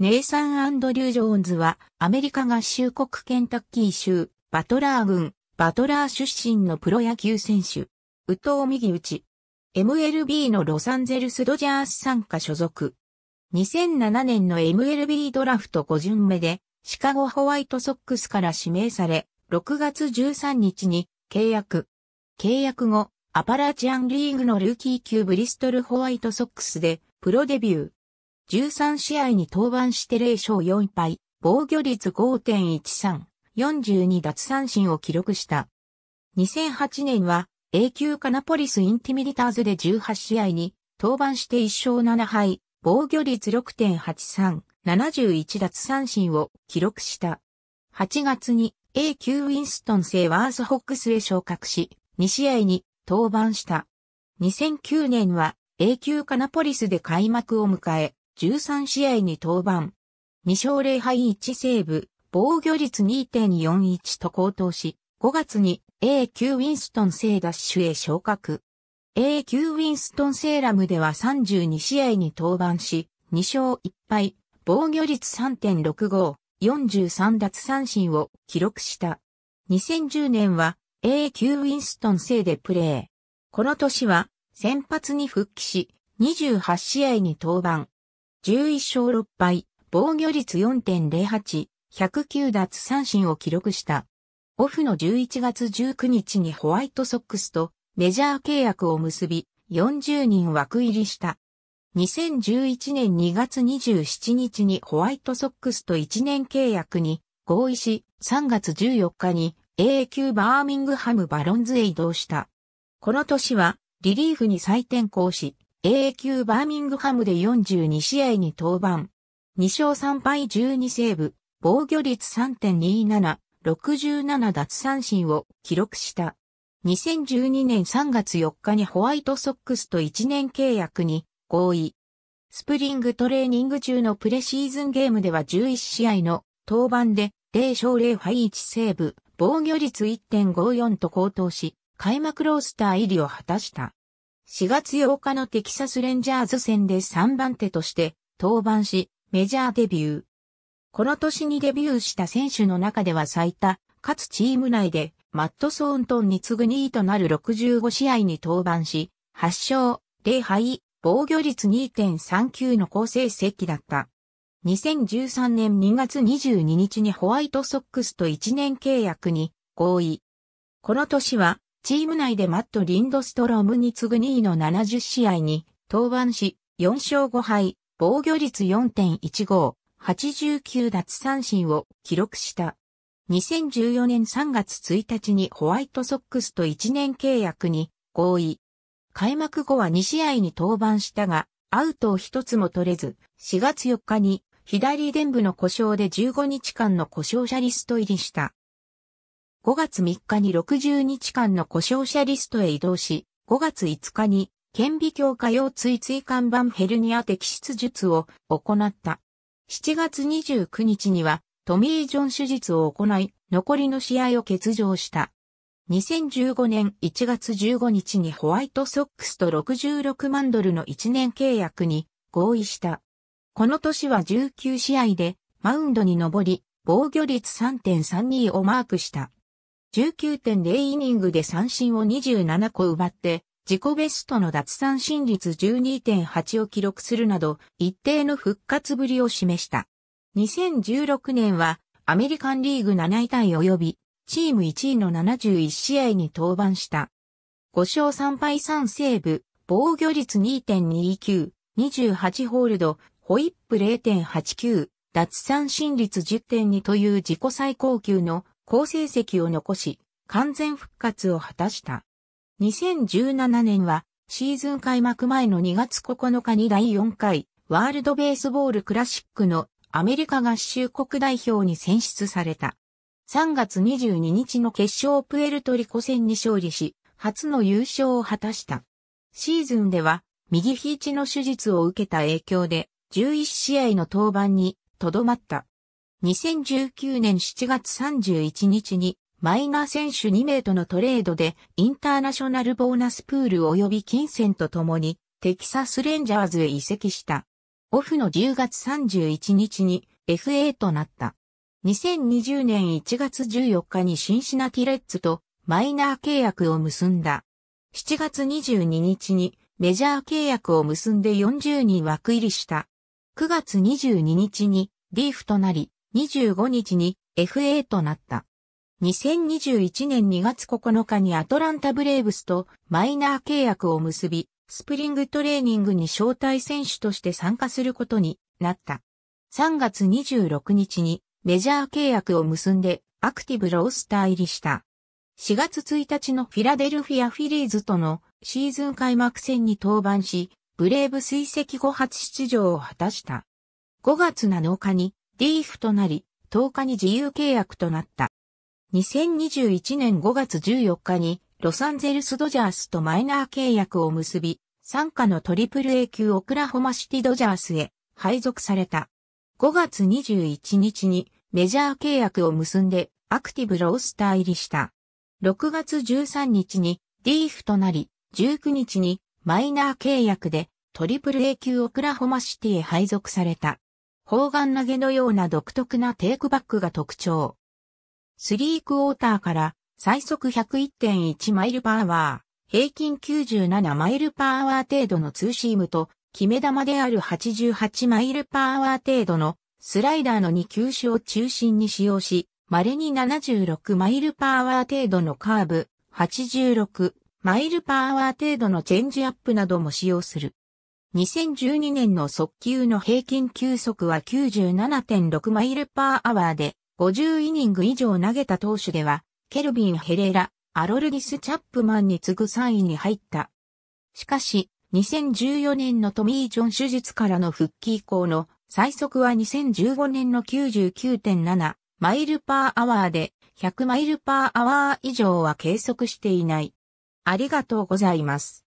ネイサン・アンドリュー・ジョーンズは、アメリカ合衆国ケンタッキー州、バトラー郡、バトラー出身のプロ野球選手。宇藤右打ち。MLB のロサンゼルス・ドジャース参加所属。2007年の MLB ドラフト5巡目で、シカゴホワイトソックスから指名され、6月13日に契約。契約後、アパラチアンリーグのルーキー級ブリストルホワイトソックスでプロデビュー。13試合に登板して0勝4敗、防御率5.13、42奪三振を記録した。2008年は、A 級カナポリスインティミリターズで18試合に登板して1勝7敗、防御率6.83、71奪三振を記録した。8月に A 級ウィンストンセワースホックスへ昇格し、2試合に登板した。2009年は A 級カナポリスで開幕を迎え、13試合に登板。2勝0敗1セーブ、防御率2.41と高騰し、5月に A 級ウィンストン製ダッシュへ昇格。A 級ウィンストンセーラムでは32試合に登板し、2勝1敗、防御率3.65、43奪三振を記録した。2010年は A 級ウィンストン製でプレー。この年は先発に復帰し、28試合に登板、11勝6敗、防御率4.08、109奪三振を記録した。オフの11月19日にホワイトソックスとメジャー契約を結び、40人枠入りした。2011年2月27日にホワイトソックスと1年契約に合意し、3月14日に A 級バーミングハムバロンズへ移動した。この年はリリーフに再転向し、a q バーミングハムで42試合に登板。2勝3敗12セーブ、防御率3.27、67奪三振を記録した。2012年3月4日にホワイトソックスと1年契約に合意。スプリングトレーニング中のプレシーズンゲームでは11試合の登板で0勝0敗1セーブ、防御率1.54と高騰し、開幕ロースター入りを果たした。4月8日のテキサスレンジャーズ戦で3番手として登板し、メジャーデビュー。この年にデビューした選手の中では最多、かつチーム内でマット・ソーントンに次ぐ2位となる65試合に登板し、8勝、0敗、防御率2.39の好成績だった。2013年2月22日にホワイトソックスと1年契約に合意。この年はチーム内でマット・リンドストロームに次ぐ2位の70試合に登板し、4勝5敗、防御率4.15、89奪三振を記録した。2014年3月1日にホワイトソックスと1年契約に合意。開幕後は2試合に登板したが、アウトを一つも取れず、4月4日に左伝部の故障で15日間の故障者リスト入りした。5月3日に60日間の故障者リストへ移動し、5月5日に顕微鏡下腰椎椎間板ヘルニア摘出術を行った。7月29日にはトミー・ジョン手術を行い、残りの試合を欠場した。2015年1月15日にホワイトソックスと66万ドルの1年契約に合意した。この年は19試合でマウンドに上り、防御率3.32をマークした。19.0イニングで三振を27個奪って、自己ベストの奪三振率12.8を記録するなど、一定の復活ぶりを示した。2016年は、アメリカンリーグ7位タイ及び、チーム1位の71試合に登板した。5勝3敗3セーブ、防御率2.29、28ホールド、ホイップ0.89、奪三振率10.2という自己最高級の好成績を残し、完全復活を果たした。2017年は、シーズン開幕前の2月9日に第4回、ワールドベースボールクラシックのアメリカ合衆国代表に選出された。3月22日の決勝プエルトリコ戦に勝利し、初の優勝を果たした。シーズンでは、右肘の手術を受けた影響で、11試合の登板にとどまった。2019年7月31日にマイナー選手2名とのトレードでインターナショナルボーナスプール及び金銭と共にテキサスレンジャーズへ移籍した。オフの10月31日に FA となった。2020年1月14日にシンシナティレッツとマイナー契約を結んだ。7月22日にメジャー契約を結んで40人枠入りした。9月22日にリーフとなり、25日に FA となった。2021年2月9日にアトランタブレーブスとマイナー契約を結び、スプリングトレーニングに招待選手として参加することになった。3月26日にメジャー契約を結んでアクティブロースター入りした。4月1日のフィラデルフィアフィリーズとのシーズン開幕戦に登板し、ブレーブ追跡後初出場を果たした。5月7日にディーフとなり、10日に自由契約となった。2021年5月14日にロサンゼルスドジャースとマイナー契約を結び、参加のトリプル A 級オクラホマシティドジャースへ配属された。5月21日にメジャー契約を結んでアクティブロースター入りした。6月13日にディーフとなり、19日にマイナー契約でトリプル A 級オクラホマシティへ配属された。砲丸投げのような独特なテイクバックが特徴。スリークォーターから最速101.1マイルパワー、平均97マイルパワー程度のツーシームと、決め球である88マイルパワー程度のスライダーの2球種を中心に使用し、稀に76マイルパワー程度のカーブ、86マイルパワー程度のチェンジアップなども使用する。2012年の速球の平均球速は97.6マイルパーアワーで、50イニング以上投げた投手では、ケルビン・ヘレラ、アロルディス・チャップマンに次ぐ3位に入った。しかし、2014年のトミー・ジョン手術からの復帰以降の最速は2015年の99.7マイルパーアワーで100マイルパーアワー以上は計測していない。ありがとうございます。